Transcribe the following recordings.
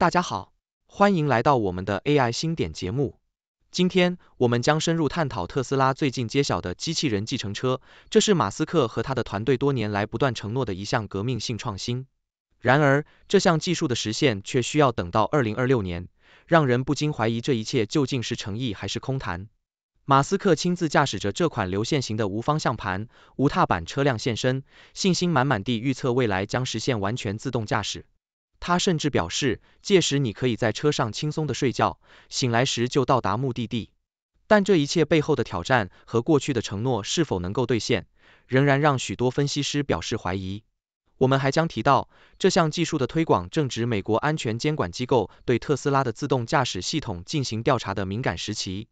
大家好，欢迎来到我们的 AI 新点节目。今天，我们将深入探讨特斯拉最近揭晓的机器人计程车，这是马斯克和他的团队多年来不断承诺的一项革命性创新。然而，这项技术的实现却需要等到2026年，让人不禁怀疑这一切究竟是诚意还是空谈。马斯克亲自驾驶着这款流线型的无方向盘、无踏板车辆现身，信心满满地预测未来将实现完全自动驾驶。他甚至表示，届时你可以在车上轻松的睡觉，醒来时就到达目的地。但这一切背后的挑战和过去的承诺是否能够兑现，仍然让许多分析师表示怀疑。我们还将提到，这项技术的推广正值美国安全监管机构对特斯拉的自动驾驶系统进行调查的敏感时期。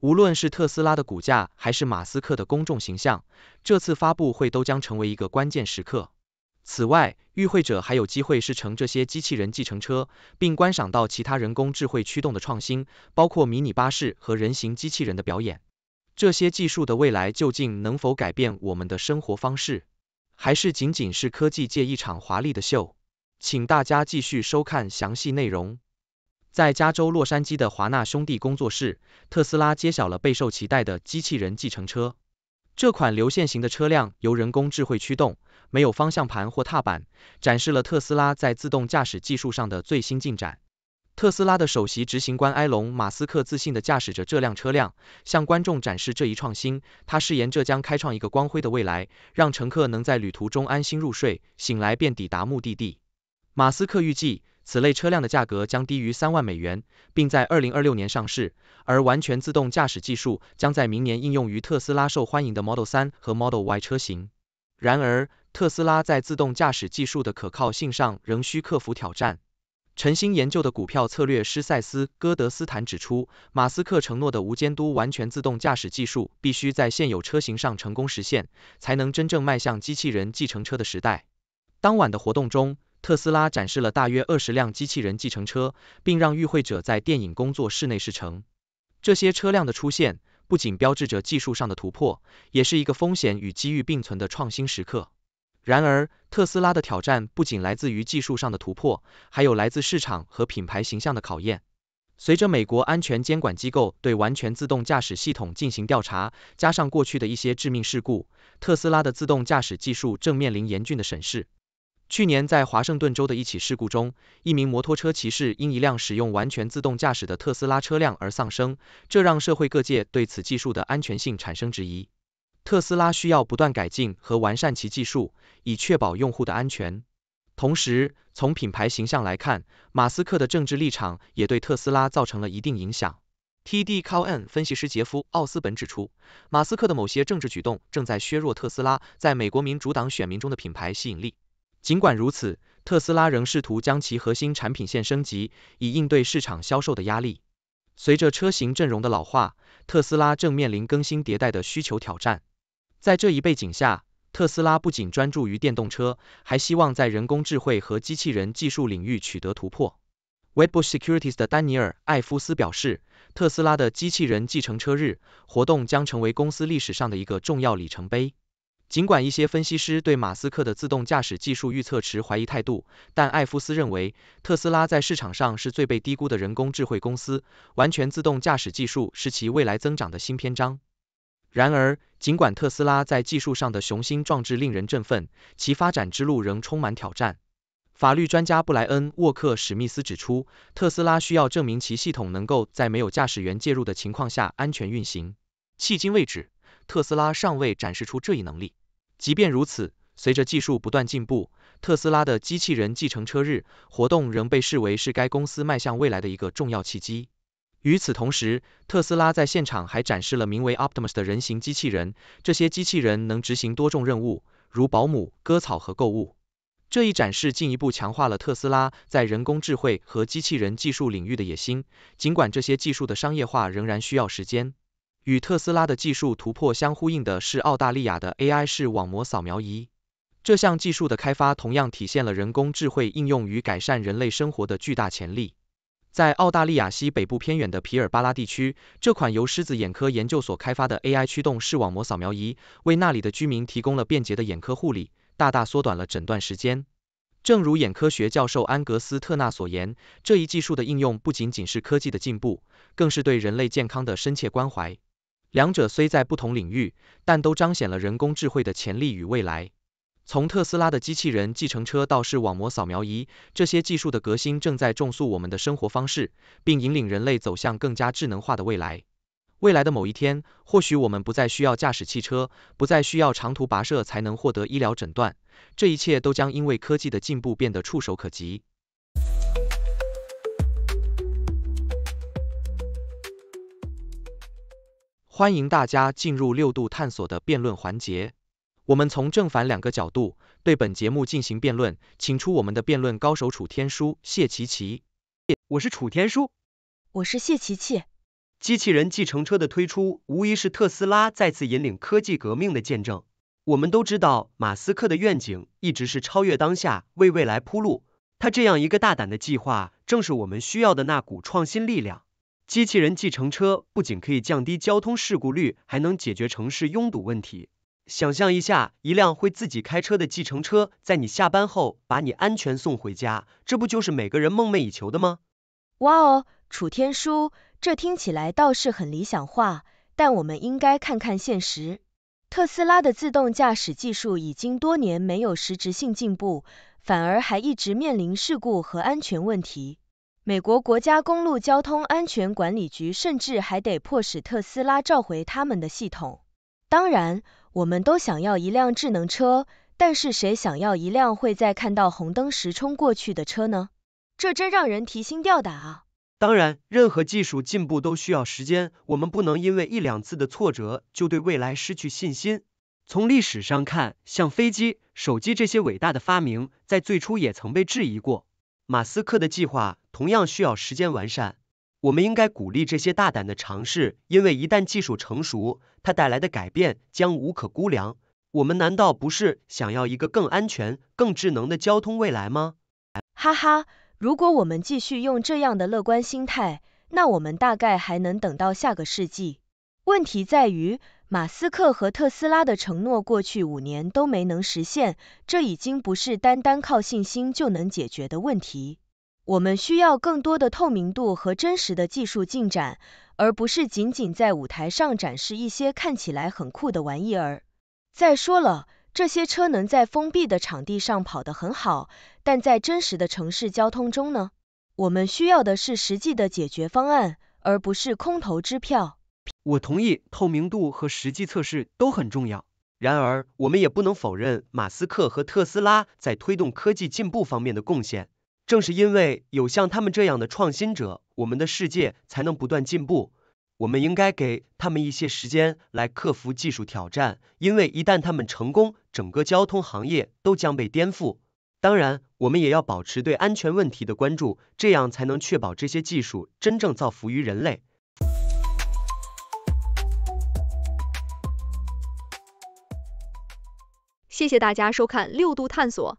无论是特斯拉的股价还是马斯克的公众形象，这次发布会都将成为一个关键时刻。此外，与会者还有机会试乘这些机器人计程车，并观赏到其他人工智慧驱动的创新，包括迷你巴士和人形机器人的表演。这些技术的未来究竟能否改变我们的生活方式，还是仅仅是科技界一场华丽的秀？请大家继续收看详细内容。在加州洛杉矶的华纳兄弟工作室，特斯拉揭晓了备受期待的机器人计程车。这款流线型的车辆由人工智慧驱动，没有方向盘或踏板，展示了特斯拉在自动驾驶技术上的最新进展。特斯拉的首席执行官埃隆·马斯克自信地驾驶着这辆车辆，向观众展示这一创新。他誓言这将开创一个光辉的未来，让乘客能在旅途中安心入睡，醒来便抵达目的地。马斯克预计。此类车辆的价格将低于三万美元，并在二零二六年上市。而完全自动驾驶技术将在明年应用于特斯拉受欢迎的 Model 三和 Model Y 车型。然而，特斯拉在自动驾驶技术的可靠性上仍需克服挑战。晨星研究的股票策略师塞斯·戈德斯坦指出，马斯克承诺的无监督完全自动驾驶技术必须在现有车型上成功实现，才能真正迈向机器人计程车的时代。当晚的活动中，特斯拉展示了大约二十辆机器人计程车，并让与会者在电影工作室内试乘。这些车辆的出现不仅标志着技术上的突破，也是一个风险与机遇并存的创新时刻。然而，特斯拉的挑战不仅来自于技术上的突破，还有来自市场和品牌形象的考验。随着美国安全监管机构对完全自动驾驶系统进行调查，加上过去的一些致命事故，特斯拉的自动驾驶技术正面临严峻的审视。去年在华盛顿州的一起事故中，一名摩托车骑士因一辆使用完全自动驾驶的特斯拉车辆而丧生，这让社会各界对此技术的安全性产生质疑。特斯拉需要不断改进和完善其技术，以确保用户的安全。同时，从品牌形象来看，马斯克的政治立场也对特斯拉造成了一定影响。TD Cowen 分析师杰夫·奥斯本指出，马斯克的某些政治举动正在削弱特斯拉在美国民主党选民中的品牌吸引力。尽管如此，特斯拉仍试图将其核心产品线升级，以应对市场销售的压力。随着车型阵容的老化，特斯拉正面临更新迭代的需求挑战。在这一背景下，特斯拉不仅专注于电动车，还希望在人工智能和机器人技术领域取得突破。Webb Securities 的丹尼尔·艾夫斯表示，特斯拉的机器人计程车日活动将成为公司历史上的一个重要里程碑。尽管一些分析师对马斯克的自动驾驶技术预测持怀疑态度，但艾夫斯认为特斯拉在市场上是最被低估的人工智慧公司。完全自动驾驶技术是其未来增长的新篇章。然而，尽管特斯拉在技术上的雄心壮志令人振奋，其发展之路仍充满挑战。法律专家布莱恩·沃克·史密斯指出，特斯拉需要证明其系统能够在没有驾驶员介入的情况下安全运行。迄今为止，特斯拉尚未展示出这一能力。即便如此，随着技术不断进步，特斯拉的机器人计程车日活动仍被视为是该公司迈向未来的一个重要契机。与此同时，特斯拉在现场还展示了名为 Optimus 的人形机器人，这些机器人能执行多种任务，如保姆、割草和购物。这一展示进一步强化了特斯拉在人工智慧和机器人技术领域的野心。尽管这些技术的商业化仍然需要时间。与特斯拉的技术突破相呼应的是澳大利亚的 AI 视网膜扫描仪。这项技术的开发同样体现了人工智慧应用于改善人类生活的巨大潜力。在澳大利亚西北部偏远的皮尔巴拉地区，这款由狮子眼科研究所开发的 AI 驱动视网膜扫描仪，为那里的居民提供了便捷的眼科护理，大大缩短了诊断时间。正如眼科学教授安格斯特纳所言，这一技术的应用不仅仅是科技的进步，更是对人类健康的深切关怀。两者虽在不同领域，但都彰显了人工智慧的潜力与未来。从特斯拉的机器人计程车到视网膜扫描仪，这些技术的革新正在重塑我们的生活方式，并引领人类走向更加智能化的未来。未来的某一天，或许我们不再需要驾驶汽车，不再需要长途跋涉才能获得医疗诊断，这一切都将因为科技的进步变得触手可及。欢迎大家进入六度探索的辩论环节，我们从正反两个角度对本节目进行辩论，请出我们的辩论高手楚天舒、谢琪琪。我是楚天舒，我是谢琪琪。机器人计程车的推出，无疑是特斯拉再次引领科技革命的见证。我们都知道，马斯克的愿景一直是超越当下，为未来铺路。他这样一个大胆的计划，正是我们需要的那股创新力量。机器人计程车不仅可以降低交通事故率，还能解决城市拥堵问题。想象一下，一辆会自己开车的计程车，在你下班后把你安全送回家，这不就是每个人梦寐以求的吗？哇哦，楚天舒，这听起来倒是很理想化，但我们应该看看现实。特斯拉的自动驾驶技术已经多年没有实质性进步，反而还一直面临事故和安全问题。美国国家公路交通安全管理局甚至还得迫使特斯拉召回他们的系统。当然，我们都想要一辆智能车，但是谁想要一辆会在看到红灯时冲过去的车呢？这真让人提心吊胆啊！当然，任何技术进步都需要时间，我们不能因为一两次的挫折就对未来失去信心。从历史上看，像飞机、手机这些伟大的发明，在最初也曾被质疑过。马斯克的计划。同样需要时间完善，我们应该鼓励这些大胆的尝试，因为一旦技术成熟，它带来的改变将无可估量。我们难道不是想要一个更安全、更智能的交通未来吗？哈哈，如果我们继续用这样的乐观心态，那我们大概还能等到下个世纪。问题在于，马斯克和特斯拉的承诺过去五年都没能实现，这已经不是单单靠信心就能解决的问题。我们需要更多的透明度和真实的技术进展，而不是仅仅在舞台上展示一些看起来很酷的玩意儿。再说了，这些车能在封闭的场地上跑得很好，但在真实的城市交通中呢？我们需要的是实际的解决方案，而不是空头支票。我同意，透明度和实际测试都很重要。然而，我们也不能否认马斯克和特斯拉在推动科技进步方面的贡献。正是因为有像他们这样的创新者，我们的世界才能不断进步。我们应该给他们一些时间来克服技术挑战，因为一旦他们成功，整个交通行业都将被颠覆。当然，我们也要保持对安全问题的关注，这样才能确保这些技术真正造福于人类。谢谢大家收看六度探索。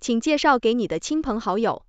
请介绍给你的亲朋好友。